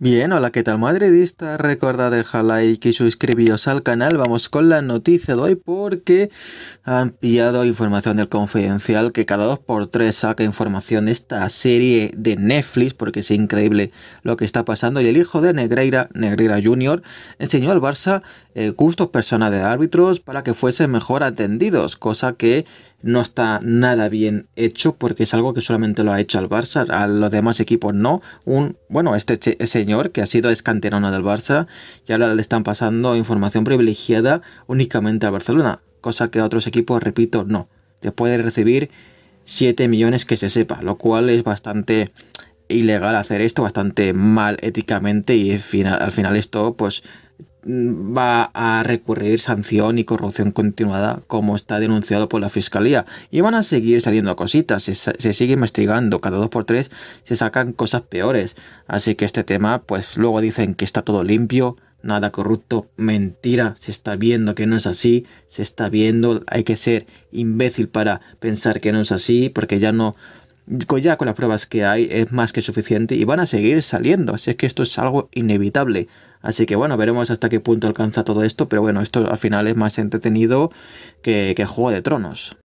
Bien, hola, ¿qué tal madridista? Recuerda dejar like y suscribiros al canal. Vamos con la noticia de hoy porque han pillado información del confidencial que cada 2x3 saca información de esta serie de Netflix porque es increíble lo que está pasando. Y el hijo de Negreira, Negreira Jr., enseñó al Barça cursos eh, gustos personales de árbitros para que fuesen mejor atendidos, cosa que no está nada bien hecho porque es algo que solamente lo ha hecho al Barça, a los demás equipos no. Un, bueno, este señor que ha sido escanterona del Barça y ahora le están pasando información privilegiada únicamente a Barcelona, cosa que a otros equipos, repito, no. Te puede recibir 7 millones que se sepa, lo cual es bastante ilegal hacer esto, bastante mal éticamente y al final esto pues Mm, va a recurrir sanción y corrupción continuada como está denunciado por la fiscalía y van a seguir saliendo cositas se, sigue investigando cada dos por tres se sacan cosas peores así que este tema pues luego dicen que está todo limpio nada corrupto mentira se está viendo que no es así se está viendo hay que ser imbécil para pensar que no es así porque ya no ya con las pruebas que hay es más que suficiente y van a seguir saliendo, así es que esto es algo inevitable. Así que bueno, veremos hasta qué punto alcanza todo esto, pero bueno, esto al final es más entretenido que, que Juego de Tronos.